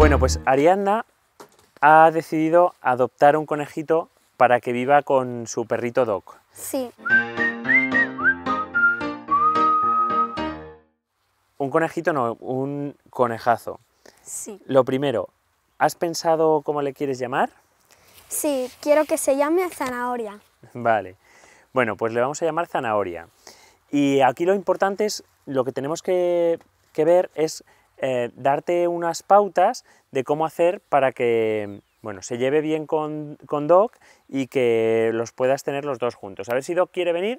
Bueno, pues Ariadna ha decidido adoptar un conejito para que viva con su perrito Doc. Sí. Un conejito no, un conejazo. Sí. Lo primero, ¿has pensado cómo le quieres llamar? Sí, quiero que se llame zanahoria. Vale. Bueno, pues le vamos a llamar zanahoria. Y aquí lo importante es, lo que tenemos que, que ver es eh, darte unas pautas de cómo hacer para que bueno, se lleve bien con, con, Doc y que los puedas tener los dos juntos. A ver si Doc quiere venir.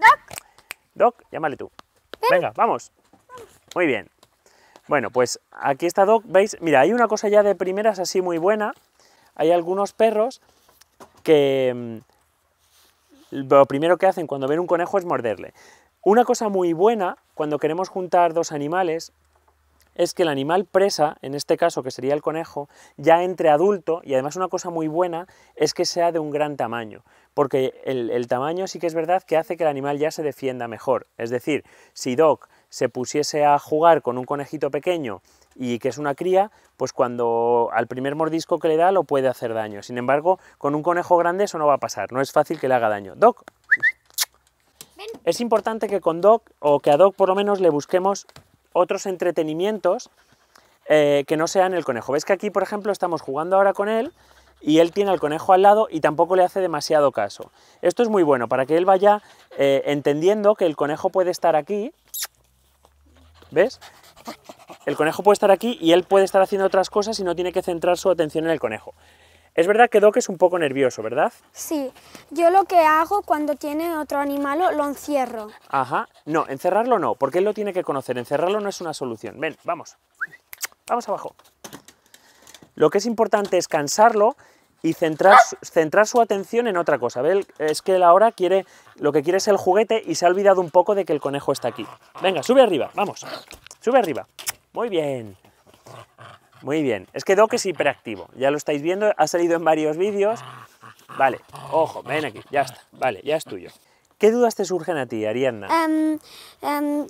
Doc. Doc, llámale tú. Venga, vamos. Muy bien. Bueno, pues aquí está Doc. ¿Veis? Mira, hay una cosa ya de primeras así muy buena. Hay algunos perros que mm, lo primero que hacen cuando ven un conejo es morderle. Una cosa muy buena cuando queremos juntar dos animales es que el animal presa, en este caso que sería el conejo, ya entre adulto, y además una cosa muy buena es que sea de un gran tamaño, porque el, tamaño sí que es verdad que hace que el animal ya se defienda mejor. Es decir, si Doc se pusiese a jugar con un conejito pequeño y que es una cría, pues cuando al primer mordisco que le da lo puede hacer daño. Sin embargo, con un conejo grande eso no va a pasar, no es fácil que le haga daño. Doc. Es importante que con Doc, o que a Doc por lo menos le busquemos otros entretenimientos eh, que no sean el conejo. ¿Ves que aquí, por ejemplo, estamos jugando ahora con él y él tiene al conejo al lado y tampoco le hace demasiado caso? Esto es muy bueno para que él vaya eh, entendiendo que el conejo puede estar aquí. ¿Ves? El conejo puede estar aquí y él puede estar haciendo otras cosas y no tiene que centrar su atención en el conejo. Es verdad que Doc es un poco nervioso, ¿verdad? Sí, yo lo que hago cuando tiene otro animal lo encierro. Ajá, no, encerrarlo no, porque él lo tiene que conocer, encerrarlo no es una solución. Ven, vamos, vamos abajo. Lo que es importante es cansarlo y centrar, centrar su atención en otra cosa. Es que él ahora quiere, lo que quiere es el juguete y se ha olvidado un poco de que el conejo está aquí. Venga, sube arriba, vamos, sube arriba. Muy bien. Muy bien, es que Doc es hiperactivo, ya lo estáis viendo, ha salido en varios vídeos. Vale, ojo, ven aquí, ya está, vale, ya es tuyo. ¿Qué dudas te surgen a ti, Ariadna? Em, em,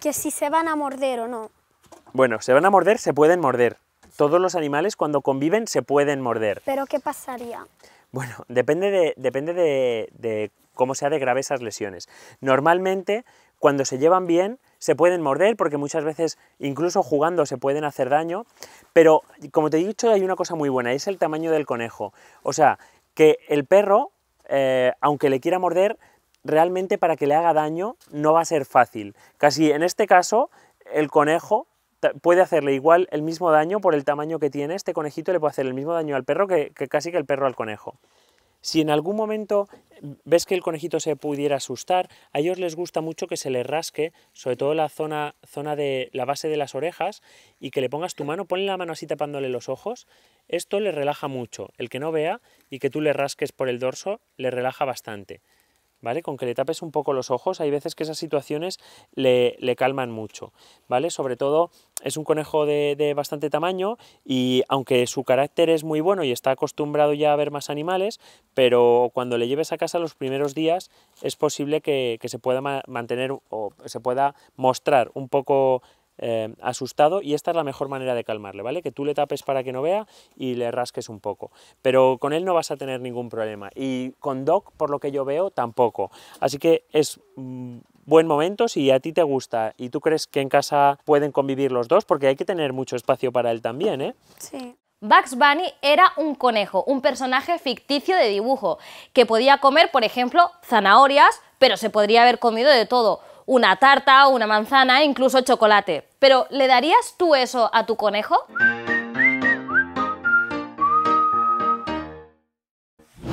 que si se van a morder o no. Bueno, se van a morder, se pueden morder. Todos los animales cuando conviven se pueden morder. ¿Pero qué pasaría? Bueno, depende de, depende de, de cómo sea de graves esas lesiones. Normalmente cuando se llevan bien, se pueden morder porque muchas veces incluso jugando se pueden hacer daño, pero como te he dicho hay una cosa muy buena, es el tamaño del conejo. O sea, que el perro, eh, aunque le quiera morder, realmente para que le haga daño no va a ser fácil. Casi en este caso el conejo puede hacerle igual el mismo daño por el tamaño que tiene, este conejito le puede hacer el mismo daño al perro que casi que el perro al conejo. Si en algún momento ves que el conejito se pudiera asustar, a ellos les gusta mucho que se le rasque, sobre todo la zona, zona de la base de las orejas, y que le pongas tu mano, ponle la mano así tapándole los ojos. Esto le relaja mucho. El que no vea y que tú le rasques por el dorso, le relaja bastante. ¿vale? Con que le tapes un poco los ojos, hay veces que esas situaciones le, calman mucho, ¿vale? Sobre todo es un conejo de, bastante tamaño y aunque su carácter es muy bueno y está acostumbrado ya a ver más animales, pero cuando le lleves a casa los primeros días es posible que, que se pueda mantener o se pueda mostrar un poco eh, asustado y esta es la mejor manera de calmarle, ¿vale? Que tú le tapes para que no vea y le rasques un poco. Pero con él no vas a tener ningún problema y con Doc, por lo que yo veo, tampoco. Así que es mm, buen momento si a ti te gusta y tú crees que en casa pueden convivir los dos, porque hay que tener mucho espacio para él también, ¿eh? Sí. Bugs Bunny era un conejo, un personaje ficticio de dibujo, que podía comer, por ejemplo, zanahorias, pero se podría haber comido de todo una tarta, una manzana, incluso chocolate. Pero ¿le darías tú eso a tu conejo?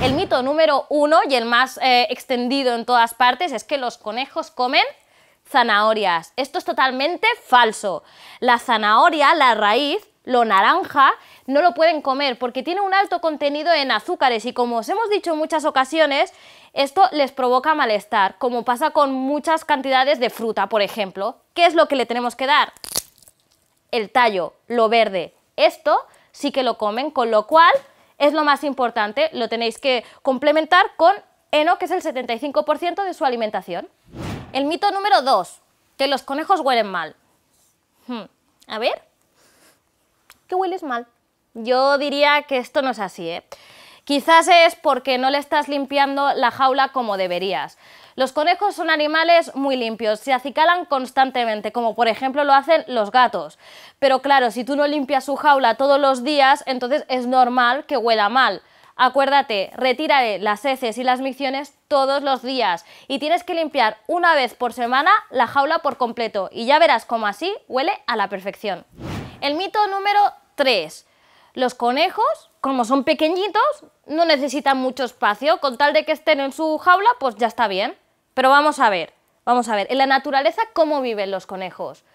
El mito número uno y el más eh, extendido en todas partes es que los conejos comen zanahorias. Esto es totalmente falso. La zanahoria, la raíz, lo naranja, no lo pueden comer porque tiene un alto contenido en azúcares y como os hemos dicho en muchas ocasiones, esto les provoca malestar, como pasa con muchas cantidades de fruta, por ejemplo. ¿Qué es lo que le tenemos que dar? El tallo, lo verde. Esto sí que lo comen, con lo cual es lo más importante, lo tenéis que complementar con heno, que es el 75% de su alimentación. El mito número 2, que los conejos huelen mal. Hmm, a ver, ¿qué hueles mal? Yo diría que esto no es así, ¿eh? Quizás es porque no le estás limpiando la jaula como deberías. Los conejos son animales muy limpios, se acicalan constantemente, como por ejemplo lo hacen los gatos. Pero claro, si tú no limpias su jaula todos los días, entonces es normal que huela mal. Acuérdate, retira las heces y las micciones todos los días y tienes que limpiar una vez por semana la jaula por completo y ya verás cómo así huele a la perfección. El mito número 3. Los conejos, como son pequeñitos, no necesitan mucho espacio, con tal de que estén en su jaula, pues ya está bien. Pero vamos a ver, vamos a ver, en la naturaleza, ¿cómo viven los conejos?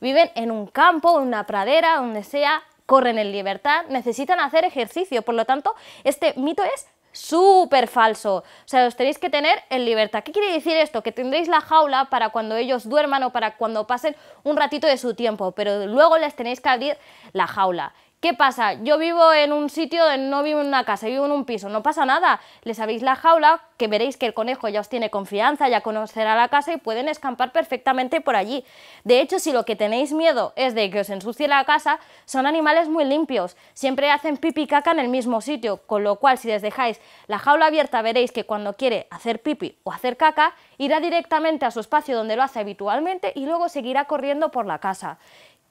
Viven en un campo, en una pradera, donde sea, corren en libertad, necesitan hacer ejercicio, por lo tanto, este mito es súper falso. O sea, los tenéis que tener en libertad. ¿Qué quiere decir esto? Que tendréis la jaula para cuando ellos duerman o para cuando pasen un ratito de su tiempo, pero luego les tenéis que abrir la jaula. ¿Qué pasa? Yo vivo en un sitio, no vivo en una casa, vivo en un piso, no pasa nada. Les sabéis la jaula, que veréis que el conejo ya os tiene confianza, ya conocerá la casa y pueden escampar perfectamente por allí. De hecho, si lo que tenéis miedo es de que os ensucie la casa, son animales muy limpios, siempre hacen pipi y caca en el mismo sitio, con lo cual si les dejáis la jaula abierta veréis que cuando quiere hacer pipi o hacer caca, irá directamente a su espacio donde lo hace habitualmente y luego seguirá corriendo por la casa.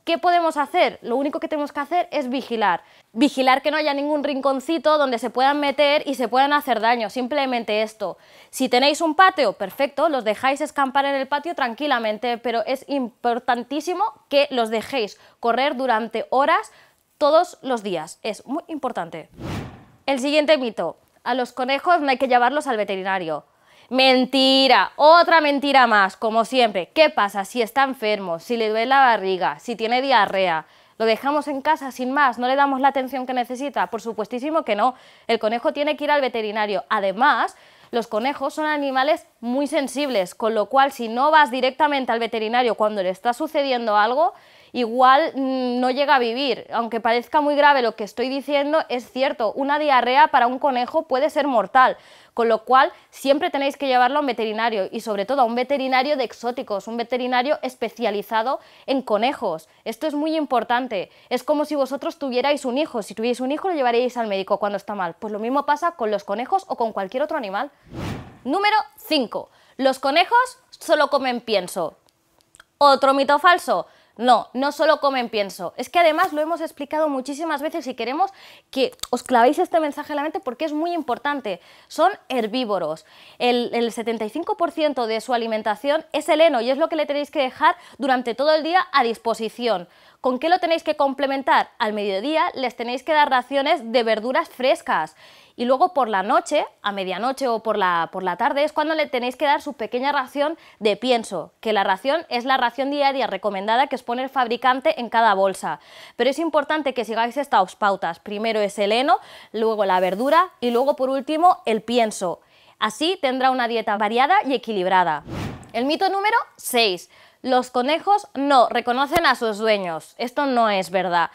¿Qué podemos hacer? Lo único que tenemos que hacer es vigilar. Vigilar que no haya ningún rinconcito donde se puedan meter y se puedan hacer daño. Simplemente esto. Si tenéis un patio, perfecto, los dejáis escampar en el patio tranquilamente, pero es importantísimo que los dejéis correr durante horas todos los días. Es muy importante. El siguiente mito. A los conejos no hay que llevarlos al veterinario. Mentira, otra mentira más, como siempre. ¿Qué pasa si está enfermo, si le duele la barriga, si tiene diarrea? ¿Lo dejamos en casa sin más? ¿No le damos la atención que necesita? Por supuestísimo que no. El conejo tiene que ir al veterinario. Además, los conejos son animales muy sensibles, con lo cual si no vas directamente al veterinario cuando le está sucediendo algo, igual mm, no llega a vivir. Aunque parezca muy grave lo que estoy diciendo, es cierto, una diarrea para un conejo puede ser mortal, con lo cual siempre tenéis que llevarlo a un veterinario y sobre todo a un veterinario de exóticos, un veterinario especializado en conejos. Esto es muy importante. Es como si vosotros tuvierais un hijo. Si tuvierais un hijo lo llevaríais al médico cuando está mal. Pues lo mismo pasa con los conejos o con cualquier otro animal. Número 5. Los conejos solo comen pienso. Otro mito falso. No, no solo comen pienso. Es que además lo hemos explicado muchísimas veces y queremos que os clavéis este mensaje en la mente porque es muy importante. Son herbívoros. El, el 75% de su alimentación es el heno y es lo que le tenéis que dejar durante todo el día a disposición. ¿Con qué lo tenéis que complementar? Al mediodía les tenéis que dar raciones de verduras frescas y luego por la noche, a medianoche o por la, por la tarde, es cuando le tenéis que dar su pequeña ración de pienso, que la ración es la ración diaria recomendada que os pone el fabricante en cada bolsa. Pero es importante que sigáis estas pautas. Primero es el heno, luego la verdura y luego por último el pienso. Así tendrá una dieta variada y equilibrada. El mito número 6. Los conejos no reconocen a sus dueños. Esto no es verdad.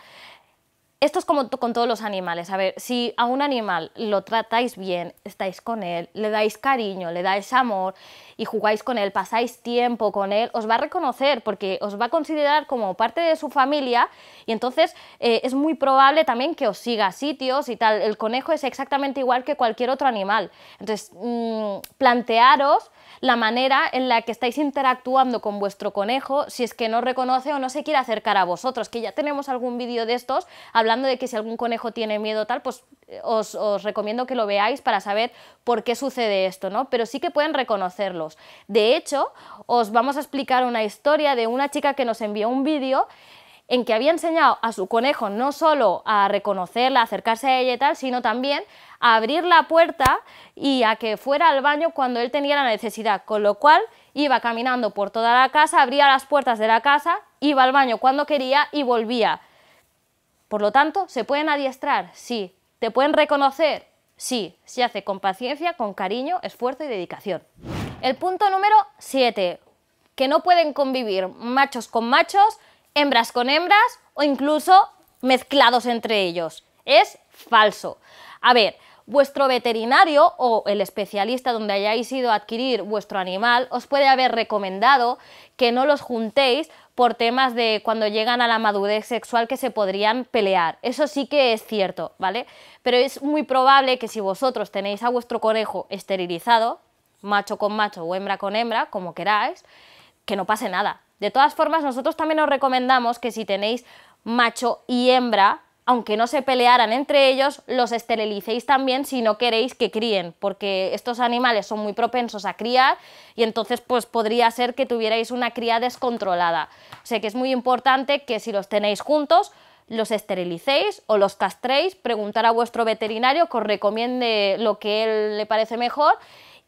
Esto es como con todos los animales. A ver, si a un animal lo tratáis bien, estáis con él, le dais cariño, le dais amor y jugáis con él, pasáis tiempo con él, os va a reconocer porque os va a considerar como parte de su familia y entonces eh, es muy probable también que os siga a sitios y tal. El conejo es exactamente igual que cualquier otro animal. Entonces, mm, plantearos la manera en la que estáis interactuando con vuestro conejo si es que no reconoce o no se quiere acercar a vosotros, que ya tenemos algún vídeo de estos hablando de que si algún conejo tiene miedo tal, pues os, recomiendo que lo veáis para saber por qué sucede esto, ¿no? Pero sí que pueden reconocerlos. De hecho, os vamos a explicar una historia de una chica que nos envió un vídeo en que había enseñado a su conejo no solo a reconocerla, acercarse a ella y tal, sino también a abrir la puerta y a que fuera al baño cuando él tenía la necesidad, con lo cual iba caminando por toda la casa, abría las puertas de la casa, iba al baño cuando quería y volvía. Por lo tanto, ¿se pueden adiestrar? Sí, ¿Le pueden reconocer? Sí, se hace con paciencia, con cariño, esfuerzo y dedicación. El punto número 7, que no pueden convivir machos con machos, hembras con hembras o incluso mezclados entre ellos. Es falso. A ver, Vuestro veterinario o el especialista donde hayáis ido a adquirir vuestro animal os puede haber recomendado que no los juntéis por temas de cuando llegan a la madurez sexual que se podrían pelear. Eso sí que es cierto, ¿vale? Pero es muy probable que si vosotros tenéis a vuestro conejo esterilizado, macho con macho o hembra con hembra, como queráis, que no pase nada. De todas formas, nosotros también os recomendamos que si tenéis macho y hembra, aunque no se pelearan entre ellos, los esterilicéis también si no queréis que críen, porque estos animales son muy propensos a criar y entonces pues podría ser que tuvierais una cría descontrolada. Sé que es muy importante que si los tenéis juntos, los esterilicéis o los castréis, preguntar a vuestro veterinario que os recomiende lo que él le parece mejor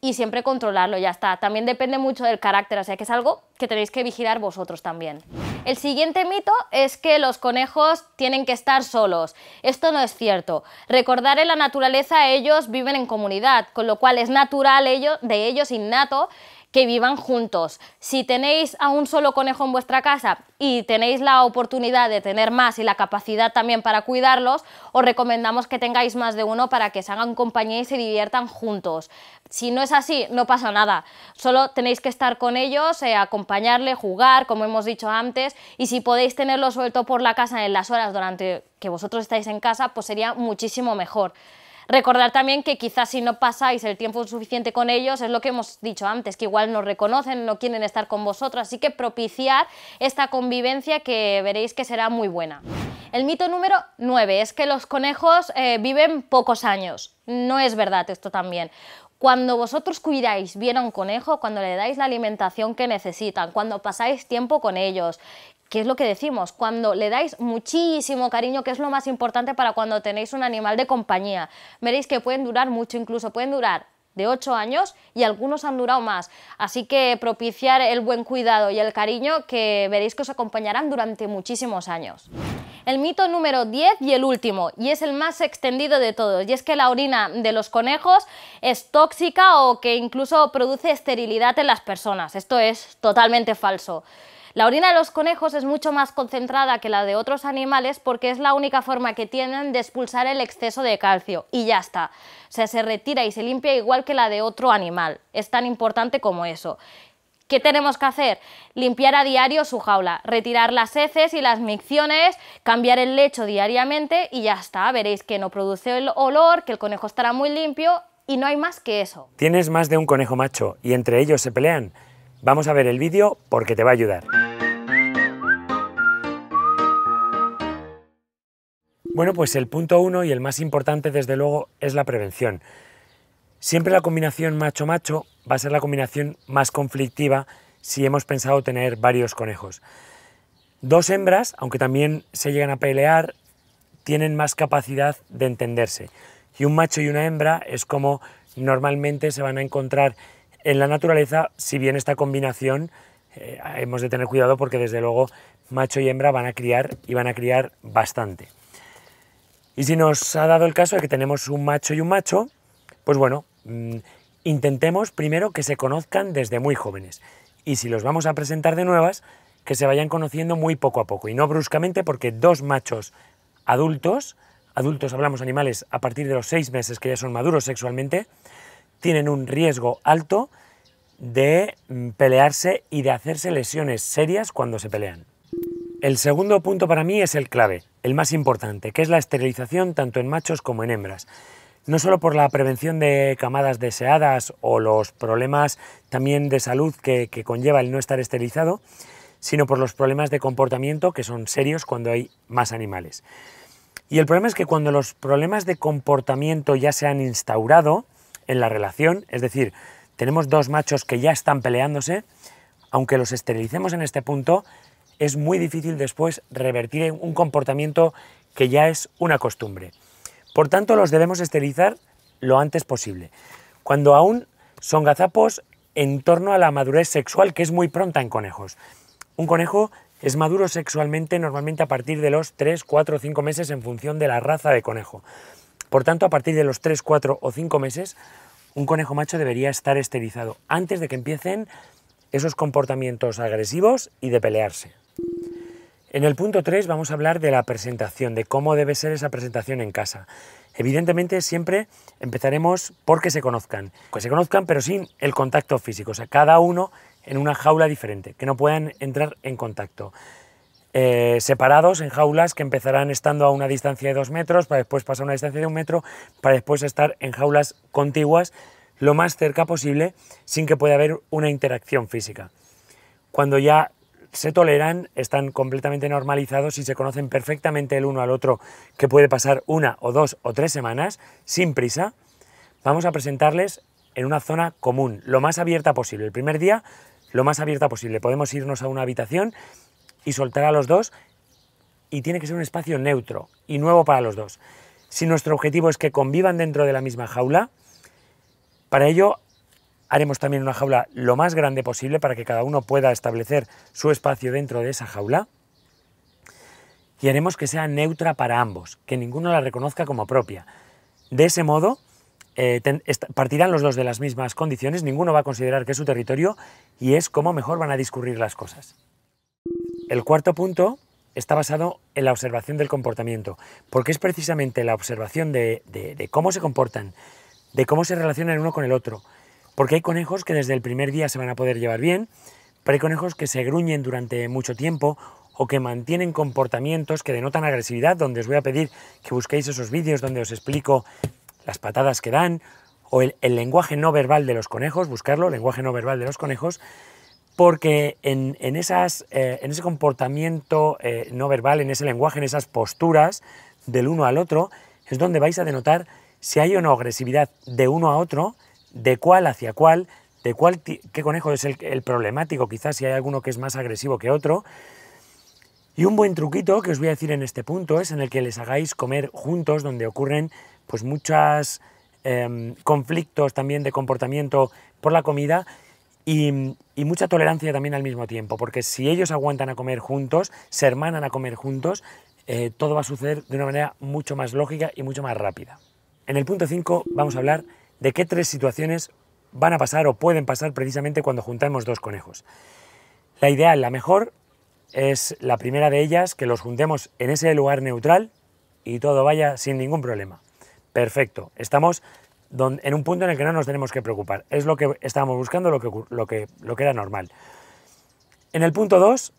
y siempre controlarlo, ya está. También depende mucho del carácter, o sea que es algo que tenéis que vigilar vosotros también. El siguiente mito es que los conejos tienen que estar solos. Esto no es cierto. Recordar en la naturaleza ellos viven en comunidad, con lo cual es natural ello, de ellos innato que vivan juntos. Si tenéis a un solo conejo en vuestra casa y tenéis la oportunidad de tener más y la capacidad también para cuidarlos, os recomendamos que tengáis más de uno para que se hagan compañía y se diviertan juntos. Si no es así, no pasa nada. Solo tenéis que estar con ellos, eh, acompañarle, jugar, como hemos dicho antes, y si podéis tenerlo suelto por la casa en las horas durante que vosotros estáis en casa, pues sería muchísimo mejor. Recordar también que quizás si no pasáis el tiempo suficiente con ellos, es lo que hemos dicho antes, que igual no reconocen, no quieren estar con vosotros, así que propiciar esta convivencia que veréis que será muy buena. El mito número 9 es que los conejos eh, viven pocos años. No es verdad esto también. Cuando vosotros cuidáis bien a un conejo, cuando le dais la alimentación que necesitan, cuando pasáis tiempo con ellos, ¿Qué es lo que decimos? Cuando le dais muchísimo cariño, que es lo más importante para cuando tenéis un animal de compañía. Veréis que pueden durar mucho, incluso pueden durar de 8 años y algunos han durado más. Así que propiciar el buen cuidado y el cariño que veréis que os acompañarán durante muchísimos años. El mito número 10 y el último, y es el más extendido de todos, y es que la orina de los conejos es tóxica o que incluso produce esterilidad en las personas. Esto es totalmente falso. La orina de los conejos es mucho más concentrada que la de otros animales porque es la única forma que tienen de expulsar el exceso de calcio y ya está. O sea, se retira y se limpia igual que la de otro animal. Es tan importante como eso. ¿Qué tenemos que hacer? Limpiar a diario su jaula, retirar las heces y las micciones, cambiar el lecho diariamente y ya está. Veréis que no produce el olor, que el conejo estará muy limpio y no hay más que eso. Tienes más de un conejo macho y entre ellos se pelean. Vamos a ver el vídeo porque te va a ayudar. Bueno, pues el punto uno y el más importante, desde luego, es la prevención. Siempre la combinación macho-macho va a ser la combinación más conflictiva si hemos pensado tener varios conejos. Dos hembras, aunque también se llegan a pelear, tienen más capacidad de entenderse. Y un macho y una hembra es como normalmente se van a encontrar en la naturaleza, si bien esta combinación eh, hemos de tener cuidado porque desde luego macho y hembra van a criar y van a criar bastante. Y si nos ha dado el caso de que tenemos un macho y un macho, pues bueno, mm, intentemos primero que se conozcan desde muy jóvenes. Y si los vamos a presentar de nuevas, que se vayan conociendo muy poco a poco y no bruscamente porque dos machos adultos, adultos hablamos animales a partir de los seis meses que ya son maduros sexualmente, tienen un riesgo alto de mm, pelearse y de hacerse lesiones serias cuando se pelean. El segundo punto para mí es el clave, el más importante, que es la esterilización tanto en machos como en hembras. No solo por la prevención de camadas deseadas o los problemas también de salud que, conlleva el no estar esterilizado, sino por los problemas de comportamiento que son serios cuando hay más animales. Y el problema es que cuando los problemas de comportamiento ya se han instaurado en la relación, es decir, tenemos dos machos que ya están peleándose, aunque los esterilicemos en este punto, es muy difícil después revertir en un comportamiento que ya es una costumbre. Por tanto, los debemos esterilizar lo antes posible, cuando aún son gazapos en torno a la madurez sexual, que es muy pronta en conejos. Un conejo es maduro sexualmente normalmente a partir de los 3, 4 o 5 meses en función de la raza de conejo. Por tanto, a partir de los 3, 4 o 5 meses, un conejo macho debería estar esterilizado antes de que empiecen esos comportamientos agresivos y de pelearse. En el punto 3 vamos a hablar de la presentación, de cómo debe ser esa presentación en casa. Evidentemente siempre empezaremos porque se conozcan, que se conozcan pero sin el contacto físico, o sea, cada uno en una jaula diferente, que no puedan entrar en contacto. Eh, separados en jaulas que empezarán estando a una distancia de dos metros, para después pasar a una distancia de un metro, para después estar en jaulas contiguas lo más cerca posible sin que pueda haber una interacción física. Cuando ya se toleran, están completamente normalizados y se conocen perfectamente el uno al otro, que puede pasar una o dos o tres semanas, sin prisa, vamos a presentarles en una zona común, lo más abierta posible. El primer día, lo más abierta posible. Podemos irnos a una habitación y soltar a los dos y tiene que ser un espacio neutro y nuevo para los dos. Si nuestro objetivo es que convivan dentro de la misma jaula, para ello Haremos también una jaula lo más grande posible para que cada uno pueda establecer su espacio dentro de esa jaula. Y haremos que sea neutra para ambos, que ninguno la reconozca como propia. De ese modo, eh, partirán los dos de las mismas condiciones, ninguno va a considerar que es su territorio y es como mejor van a discurrir las cosas. El cuarto punto está basado en la observación del comportamiento, porque es precisamente la observación de, cómo se comportan, de cómo se relacionan el uno con el otro, porque hay conejos que desde el primer día se van a poder llevar bien, pero hay conejos que se gruñen durante mucho tiempo o que mantienen comportamientos que denotan agresividad, donde os voy a pedir que busquéis esos vídeos donde os explico las patadas que dan o el, lenguaje no verbal de los conejos, buscarlo, lenguaje no verbal de los conejos, porque en, esas, eh, en ese comportamiento eh, no verbal, en ese lenguaje, en esas posturas del uno al otro, es donde vais a denotar si hay o no agresividad de uno a otro de cuál hacia cuál, de cuál qué conejo es el, problemático, quizás si hay alguno que es más agresivo que otro. Y un buen truquito que os voy a decir en este punto es en el que les hagáis comer juntos, donde ocurren pues muchos em, conflictos también de comportamiento por la comida y, mucha tolerancia también al mismo tiempo, porque si ellos aguantan a comer juntos, se hermanan a comer juntos, eh, todo va a suceder de una manera mucho más lógica y mucho más rápida. En el punto 5 vamos a hablar de qué tres situaciones van a pasar o pueden pasar precisamente cuando juntamos dos conejos. La ideal, la mejor, es la primera de ellas, que los juntemos en ese lugar neutral y todo vaya sin ningún problema. Perfecto, estamos en un punto en el que no nos tenemos que preocupar. Es lo que estábamos buscando, lo que, lo que era normal. En el punto 2,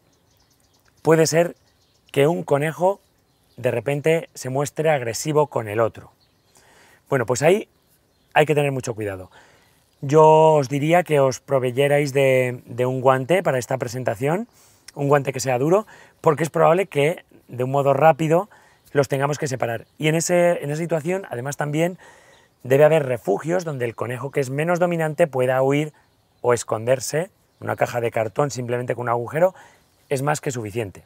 puede ser que un conejo de repente se muestre agresivo con el otro. Bueno, pues ahí hay que tener mucho cuidado. Yo os diría que os proveyerais de, un guante para esta presentación, un guante que sea duro, porque es probable que de un modo rápido los tengamos que separar. Y en, ese, en esa situación, además también, debe haber refugios donde el conejo que es menos dominante pueda huir o esconderse. Una caja de cartón simplemente con un agujero es más que suficiente.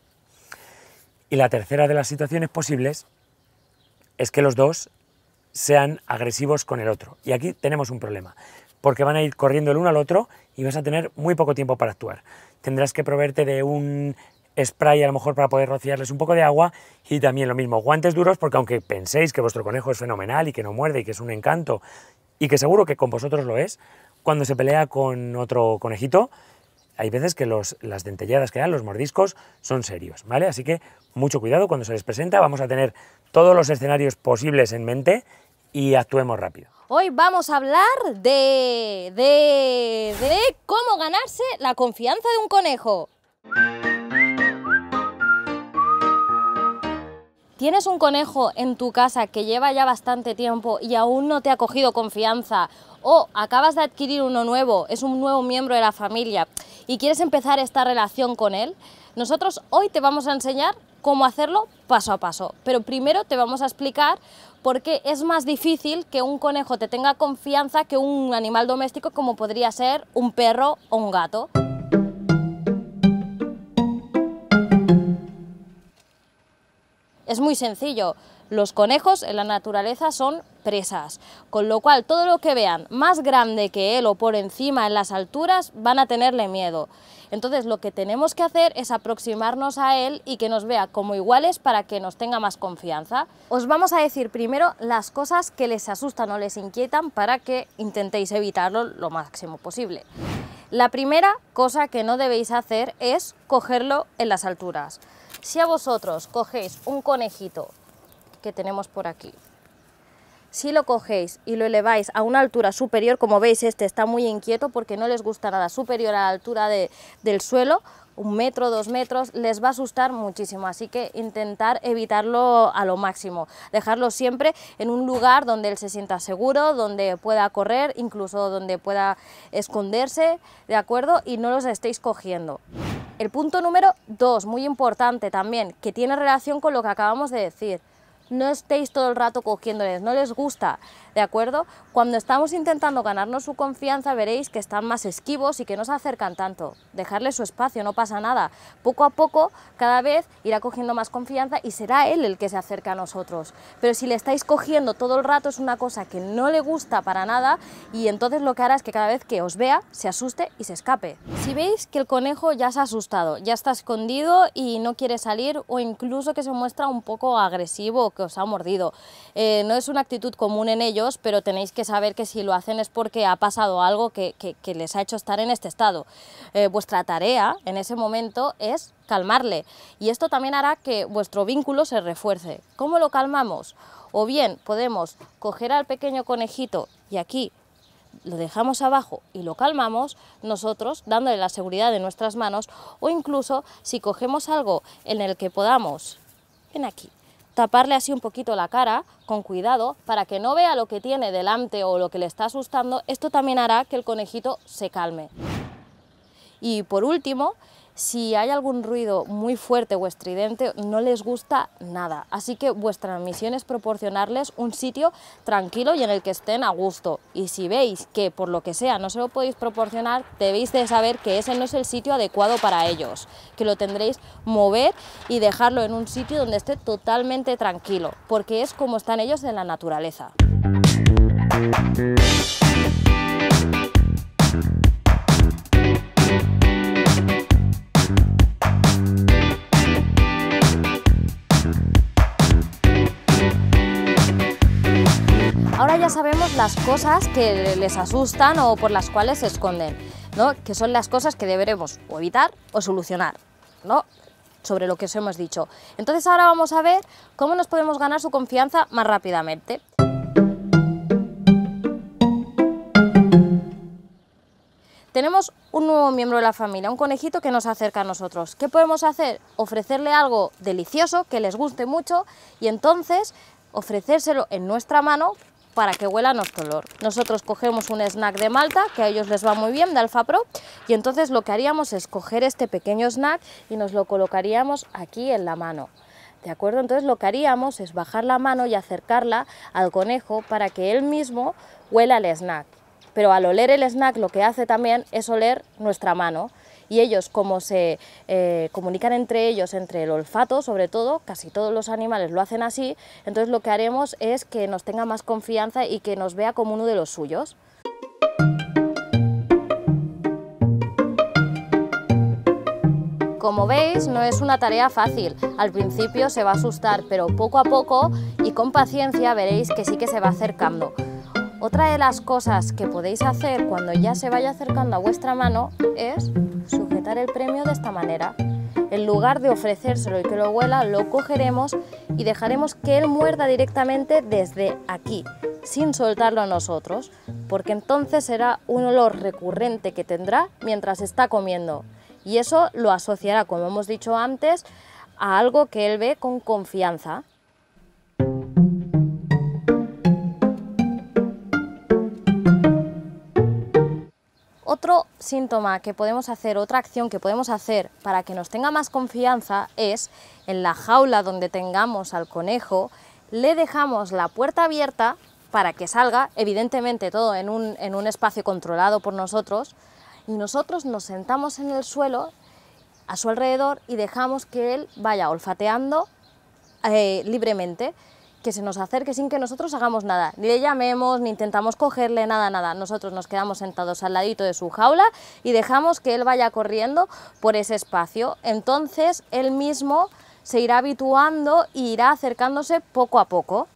Y la tercera de las situaciones posibles es que los dos sean agresivos con el otro. Y aquí tenemos un problema, porque van a ir corriendo el uno al otro y vas a tener muy poco tiempo para actuar. Tendrás que proveerte de un spray a lo mejor para poder rociarles un poco de agua y también lo mismo, guantes duros porque aunque penséis que vuestro conejo es fenomenal y que no muerde y que es un encanto y que seguro que con vosotros lo es, cuando se pelea con otro conejito, hay veces que las dentelladas que dan, los mordiscos, son serios, ¿vale? Así que mucho cuidado cuando se les presenta, vamos a tener todos los escenarios posibles en mente y actuemos rápido. Hoy vamos a hablar de, de, de cómo ganarse la confianza de un conejo. ¿Tienes un conejo en tu casa que lleva ya bastante tiempo y aún no te ha cogido confianza? ¿O acabas de adquirir uno nuevo, es un nuevo miembro de la familia y quieres empezar esta relación con él? Nosotros hoy te vamos a enseñar cómo hacerlo paso a paso, pero primero te vamos a explicar porque es más difícil que un conejo te tenga confianza que un animal doméstico como podría ser un perro o un gato. Es muy sencillo. Los conejos en la naturaleza son presas, con lo cual todo lo que vean más grande que él o por encima en las alturas van a tenerle miedo. Entonces lo que tenemos que hacer es aproximarnos a él y que nos vea como iguales para que nos tenga más confianza. Os vamos a decir primero las cosas que les asustan o les inquietan para que intentéis evitarlo lo máximo posible. La primera cosa que no debéis hacer es cogerlo en las alturas. Si a vosotros cogéis un conejito que tenemos por aquí. Si lo cogéis y lo eleváis a una altura superior, como veis este está muy inquieto porque no les gusta nada superior a la altura del suelo, un metro, dos metros, les va a asustar muchísimo, así que intentar evitarlo a lo máximo, dejarlo siempre en un lugar donde él se sienta seguro, donde pueda correr, incluso donde pueda esconderse, ¿de acuerdo? Y no los estéis cogiendo. El punto número dos, muy importante también, que tiene relación con lo que acabamos de decir, no estéis todo el rato cogiéndoles, no les gusta, ¿de acuerdo? Cuando estamos intentando ganarnos su confianza veréis que están más esquivos y que no se acercan tanto. Dejarles su espacio, no pasa nada. Poco a poco, cada vez irá cogiendo más confianza y será él el que se acerca a nosotros. Pero si le estáis cogiendo todo el rato es una cosa que no le gusta para nada y entonces lo que hará es que cada vez que os vea se asuste y se escape. Si veis que el conejo ya se ha asustado, ya está escondido y no quiere salir o incluso que se muestra un poco agresivo que os ha mordido. Eh, no es una actitud común en ellos, pero tenéis que saber que si lo hacen es porque ha pasado algo que, les ha hecho estar en este estado. Eh, vuestra tarea en ese momento es calmarle y esto también hará que vuestro vínculo se refuerce. ¿Cómo lo calmamos? O bien podemos coger al pequeño conejito y aquí lo dejamos abajo y lo calmamos nosotros dándole la seguridad de nuestras manos o incluso si cogemos algo en el que podamos, ven aquí, taparle así un poquito la cara, con cuidado, para que no vea lo que tiene delante o lo que le está asustando, esto también hará que el conejito se calme. Y por último, si hay algún ruido muy fuerte o estridente, no les gusta nada. Así que vuestra misión es proporcionarles un sitio tranquilo y en el que estén a gusto. Y si veis que por lo que sea no se lo podéis proporcionar, debéis de saber que ese no es el sitio adecuado para ellos, que lo tendréis mover y dejarlo en un sitio donde esté totalmente tranquilo, porque es como están ellos en la naturaleza. cosas que les asustan o por las cuales se esconden, que son las cosas que deberemos o evitar o solucionar, ¿no? sobre lo que os hemos dicho. Entonces ahora vamos a ver cómo nos podemos ganar su confianza más rápidamente. tenemos un nuevo miembro de la familia, un conejito que nos acerca a nosotros. ¿Qué podemos hacer? Ofrecerle algo delicioso que les guste mucho y entonces ofrecérselo en nuestra mano para que huelan olor. Nosotros cogemos un snack de malta, que a ellos les va muy bien, de Alfa Pro, y entonces lo que haríamos es coger este pequeño snack y nos lo colocaríamos aquí en la mano. ¿De acuerdo? Entonces lo que haríamos es bajar la mano y acercarla al conejo para que él mismo huela el snack. Pero al oler el snack lo que hace también es oler nuestra mano y ellos como se eh, comunican entre ellos, entre el olfato sobre todo, casi todos los animales lo hacen así, entonces lo que haremos es que nos tenga más confianza y que nos vea como uno de los suyos. Como veis, no es una tarea fácil. Al principio se va a asustar, pero poco a poco y con paciencia veréis que sí que se va acercando. Otra de las cosas que podéis hacer cuando ya se vaya acercando a vuestra mano es sujetar el premio de esta manera. En lugar de ofrecérselo y que lo huela, lo cogeremos y dejaremos que él muerda directamente desde aquí, sin soltarlo a nosotros, porque entonces será un olor recurrente que tendrá mientras está comiendo. Y eso lo asociará, como hemos dicho antes, a algo que él ve con confianza. Otro síntoma que podemos hacer, otra acción que podemos hacer para que nos tenga más confianza es en la jaula donde tengamos al conejo, le dejamos la puerta abierta para que salga, evidentemente todo en un, espacio controlado por nosotros, y nosotros nos sentamos en el suelo a su alrededor y dejamos que él vaya olfateando eh, libremente que se nos acerque sin que nosotros hagamos nada, ni le llamemos, ni intentamos cogerle, nada, nada. Nosotros nos quedamos sentados al ladito de su jaula y dejamos que él vaya corriendo por ese espacio. Entonces él mismo se irá habituando e irá acercándose poco a poco.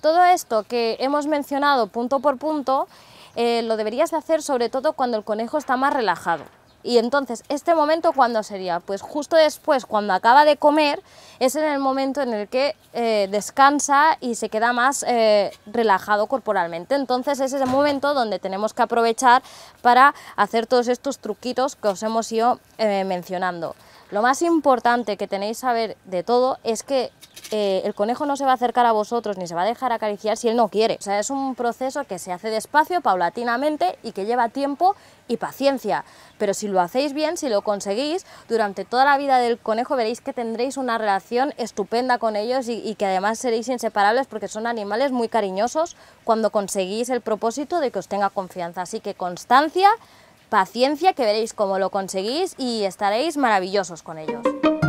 Todo esto que hemos mencionado punto por punto eh, lo deberías hacer sobre todo cuando el conejo está más relajado. Y entonces, ¿este momento cuándo sería? Pues justo después, cuando acaba de comer, es en el momento en el que eh, descansa y se queda más eh, relajado corporalmente. Entonces, ese es el momento donde tenemos que aprovechar para hacer todos estos truquitos que os hemos ido eh, mencionando. Lo más importante que tenéis que saber de todo es que eh, el conejo no se va a acercar a vosotros ni se va a dejar acariciar si él no quiere. O sea, es un proceso que se hace despacio, paulatinamente y que lleva tiempo y paciencia. Pero si lo hacéis bien, si lo conseguís, durante toda la vida del conejo veréis que tendréis una relación estupenda con ellos y, y que además seréis inseparables porque son animales muy cariñosos cuando conseguís el propósito de que os tenga confianza. Así que constancia, paciencia que veréis cómo lo conseguís y estaréis maravillosos con ellos.